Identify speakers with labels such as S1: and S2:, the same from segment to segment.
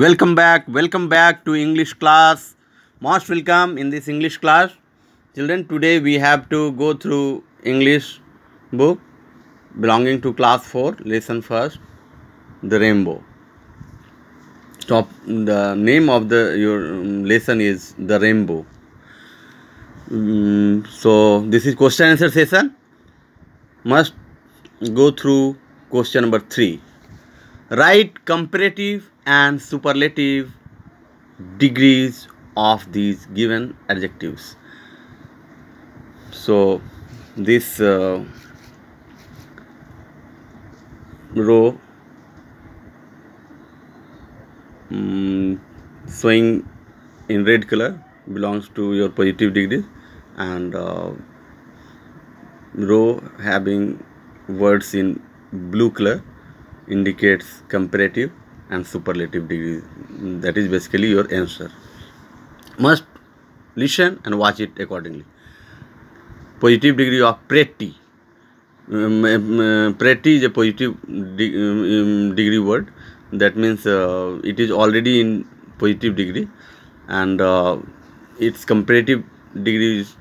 S1: Welcome back, welcome back to English class. Most welcome in this English class. Children, today we have to go through English book belonging to class 4, lesson first, The Rainbow. Top, the name of the your um, lesson is The Rainbow. Mm, so, this is question answer session. Must go through question number 3. Write comparative and superlative degrees of these given adjectives. So this uh, row um, showing in red color belongs to your positive degree and uh, row having words in blue color indicates comparative and superlative degree mm, that is basically your answer must listen and watch it accordingly positive degree of pretty um, pretty is a positive de um, degree word that means uh, it is already in positive degree and uh, its comparative degree is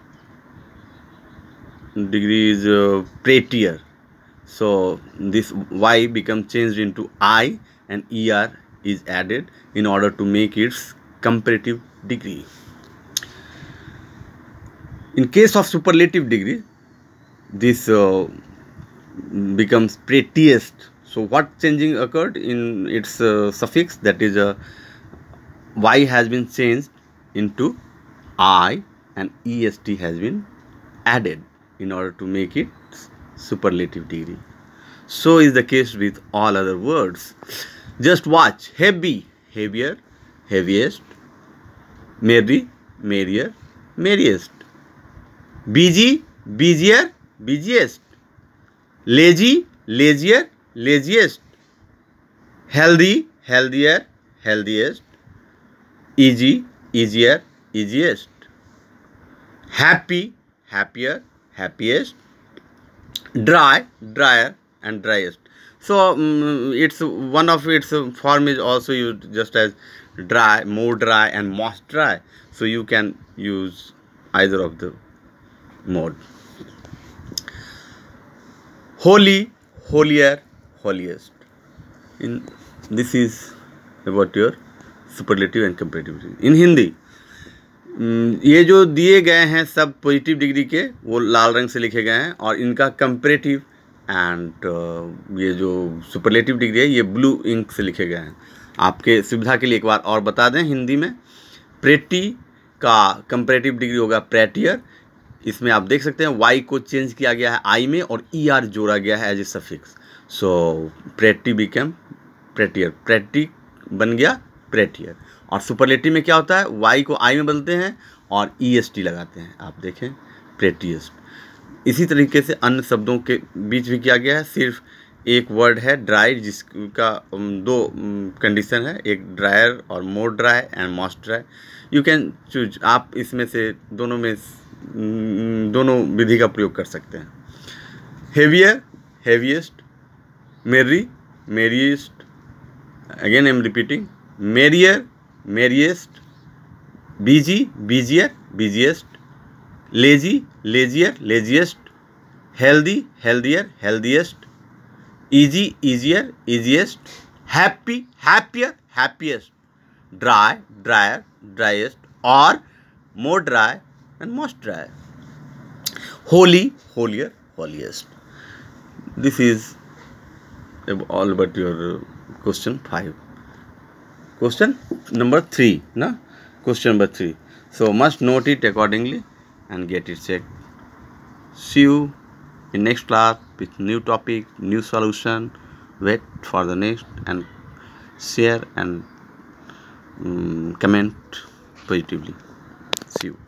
S1: degree is uh, prettier so this y becomes changed into i and er is added in order to make its comparative degree in case of superlative degree this uh, becomes prettiest so what changing occurred in its uh, suffix that is uh, y has been changed into i and est has been added in order to make it superlative degree. So is the case with all other words. Just watch heavy, heavier, heaviest, merry, merrier, merriest, busy, busier, busiest, lazy, lazier, laziest, healthy, healthier, healthiest, easy, easier, easiest, happy, happier, happiest, dry drier and driest so um, it's one of its form is also used just as dry more dry and most dry so you can use either of the mode holy holier holiest in this is about your superlative and comparative in hindi हम्म, ये जो दिए गए हैं सब positive degree के वो लाल रंग से लिखे गए हैं और इनका कंपेरेटिव एंड uh, ये जो सुपरलेटिव डिग्री है ये ब्लू इंक से लिखे गए हैं आपके सुविधा के लिए एक बार और बता दें हिंदी में प्रेटी का कंपेरेटिव डिग्री होगा प्रेटियर इसमें आप देख सकते हैं वाई को चेंज किया गया है आई में और ई er आर जोड़ा गया है as a suffix so pretty became prettier pretty बन गया प्रेटियर और सुपरलेटिव में क्या होता है वाई को आई में बदलते हैं और ई एस टी लगाते हैं आप देखें प्रेटियस इसी तरीके से अन्य शब्दों के बीच भी किया गया है सिर्फ एक वर्ड है ड्राई जिसका दो कंडीशन है एक ड्रायर और more dry and most dry you can choose आप इसमें से दोनों में दोनों विधि का प्रयोग कर सकते हैं heavier heaviest merry merriest again I am repeating merrier merriest busy busier busiest lazy lazier laziest healthy healthier healthiest easy easier easiest happy happier happiest dry drier driest और more dry and most dry holy holier holiest this is all but your question five question number 3 na? question number 3 so must note it accordingly and get it checked see you in next class with new topic new solution wait for the next and share and um, comment positively see you